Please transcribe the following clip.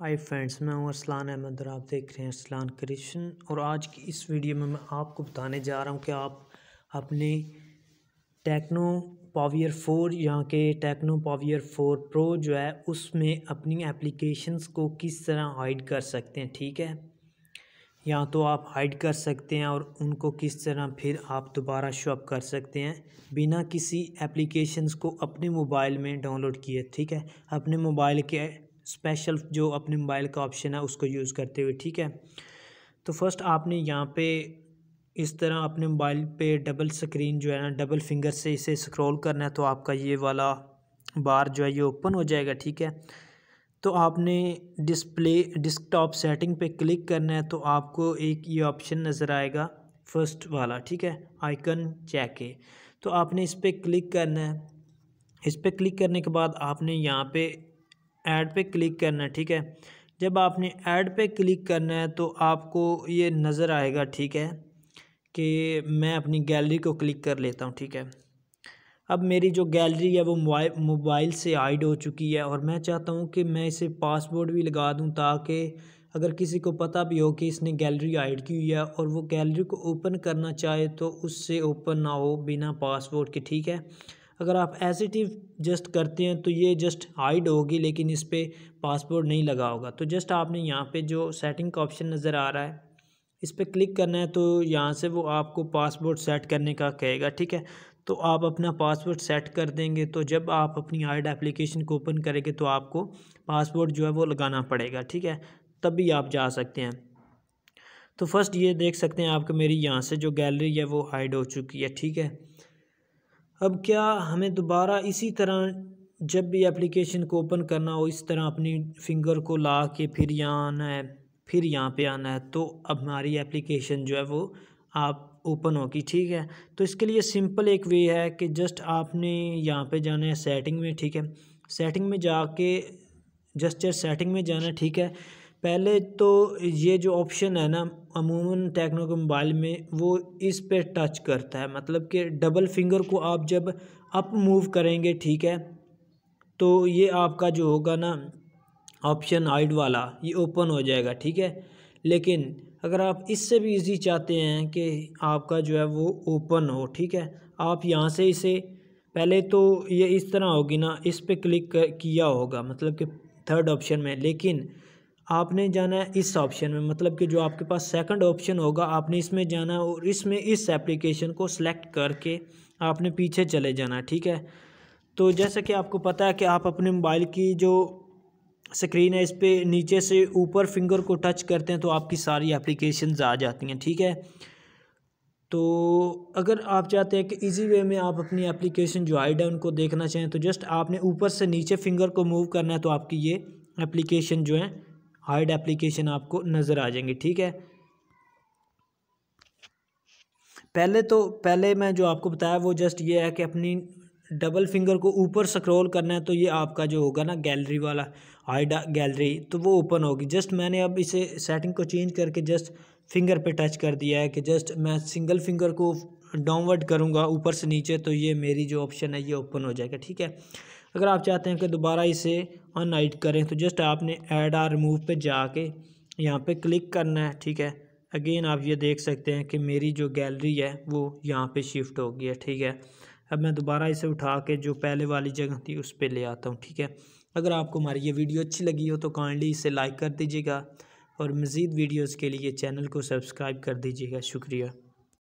hi friends मैं हूं असलान अहमद और आप देख रहे हैं असलान क्रिएशन और आज की इस वीडियो में मैं आपको बताने जा रहा हूं कि आप अपने टेक्नो पावियर फोर यहाँ के टेक्नो पावियर फोर प्रो जो है उसमें अपनी एप्लीकेशंस को किस तरह हाइड कर सकते हैं ठीक है या तो आप हाइड कर सकते हैं और उनको किस तरह फिर आप दोबारा शॉप कर सकते हैं बिना किसी एप्लीकेशंस को अपने मोबाइल में डाउनलोड किए ठीक है अपने मोबाइल के स्पेशल जो अपने मोबाइल का ऑप्शन है उसको यूज़ करते हुए ठीक है तो फर्स्ट आपने यहाँ पे इस तरह अपने मोबाइल पे डबल स्क्रीन जो है ना डबल फिंगर से इसे स्क्रॉल करना है तो आपका ये वाला बार जो है ये ओपन हो जाएगा ठीक है तो आपने डिस्प्ले डिस्कटॉप सेटिंग पे क्लिक करना है तो आपको एक ये ऑप्शन नज़र आएगा फर्स्ट वाला ठीक है आइकन चैके है तो आपने इस पर क्लिक करना है इस पर क्लिक करने के बाद आपने यहाँ पे ऐड पे क्लिक करना है ठीक है जब आपने ऐड पे क्लिक करना है तो आपको ये नज़र आएगा ठीक है कि मैं अपनी गैलरी को क्लिक कर लेता हूँ ठीक है अब मेरी जो गैलरी है वो मोबाइल मोबाइल से हाइड हो चुकी है और मैं चाहता हूँ कि मैं इसे पासवर्ड भी लगा दूँ ताकि अगर किसी को पता भी हो कि इसने गैलरी हाइड की हुई है और वो गैलरी को ओपन करना चाहे तो उससे ओपन ना हो बिना पासवर्ड के ठीक है अगर आप एजिटिव जस्ट करते हैं तो ये जस्ट हाइड होगी लेकिन इस पर पासपोर्ट नहीं लगा होगा तो जस्ट आपने यहाँ पे जो सेटिंग का ऑप्शन नज़र आ रहा है इस पर क्लिक करना है तो यहाँ से वो आपको पासपोर्ट सेट करने का कहेगा ठीक है तो आप अपना पासपोर्ट सेट कर देंगे तो जब आप अपनी आइड एप्लीकेशन को ओपन करेंगे तो आपको पासपोर्ट जो है वो लगाना पड़ेगा ठीक है तब भी आप जा सकते हैं तो फर्स्ट ये देख सकते हैं आपके मेरी यहाँ से जो गैलरी है वो हाइड हो चुकी है ठीक है अब क्या हमें दोबारा इसी तरह जब भी एप्लीकेशन को ओपन करना हो इस तरह अपनी फिंगर को ला के फिर यहाँ आना है फिर यहाँ पे आना है तो अब हमारी एप्लीकेशन जो है वो आप ओपन होगी ठीक है तो इसके लिए सिंपल एक वे है कि जस्ट आपने यहाँ पे जाना है सेटिंग में ठीक है सेटिंग में जाके जस्ट सेटिंग में जाना है ठीक है पहले तो ये जो ऑप्शन है ना अमूमन टेक्नो के मोबाइल में वो इस पे टच करता है मतलब कि डबल फिंगर को आप जब अप मूव करेंगे ठीक है तो ये आपका जो होगा ना ऑप्शन आइड वाला ये ओपन हो जाएगा ठीक है लेकिन अगर आप इससे भी इजी चाहते हैं कि आपका जो है वो ओपन हो ठीक है आप यहाँ से इसे पहले तो ये इस तरह होगी ना इस पर क्लिक किया होगा मतलब कि थर्ड ऑप्शन में लेकिन आपने जाना है इस ऑप्शन में मतलब कि जो आपके पास सेकंड ऑप्शन होगा आपने इसमें जाना है और इसमें इस एप्लीकेशन को सिलेक्ट करके आपने पीछे चले जाना ठीक है तो जैसा कि आपको पता है कि आप अपने मोबाइल की जो स्क्रीन है इस पर नीचे से ऊपर फिंगर को टच करते हैं तो आपकी सारी एप्लीकेशन आ जाती हैं ठीक है तो अगर आप चाहते हैं कि इजी वे में आप अपनी एप्लीकेशन जो आइड है उनको देखना चाहें तो जस्ट आपने ऊपर से नीचे फिंगर को मूव करना है तो आपकी ये एप्लीकेशन जो है हाइड एप्लीकेशन आपको नज़र आ जाएंगे ठीक है पहले तो पहले मैं जो आपको बताया वो जस्ट ये है कि अपनी डबल फिंगर को ऊपर स्क्रॉल करना है तो ये आपका जो होगा ना गैलरी वाला हाइड गैलरी तो वो ओपन होगी जस्ट मैंने अब इसे सेटिंग को चेंज करके जस्ट फिंगर पे टच कर दिया है कि जस्ट मैं सिंगल फिंगर को डाउनवर्ड करूँगा ऊपर से नीचे तो ये मेरी जो ऑप्शन है ये ओपन हो जाएगा ठीक है अगर आप चाहते हैं कि दोबारा इसे अनहाइड करें तो जस्ट आपने ऐड आर रिमूव पे जाके यहाँ पे क्लिक करना है ठीक है अगेन आप ये देख सकते हैं कि मेरी जो गैलरी है वो यहाँ पे शिफ्ट हो गई है ठीक है अब मैं दोबारा इसे उठा के जो पहले वाली जगह थी उस पर ले आता हूँ ठीक है अगर आपको हमारी ये वीडियो अच्छी लगी हो तो काइंडली इसे लाइक कर दीजिएगा और मज़ीद वीडियोज़ के लिए चैनल को सब्सक्राइब कर दीजिएगा शुक्रिया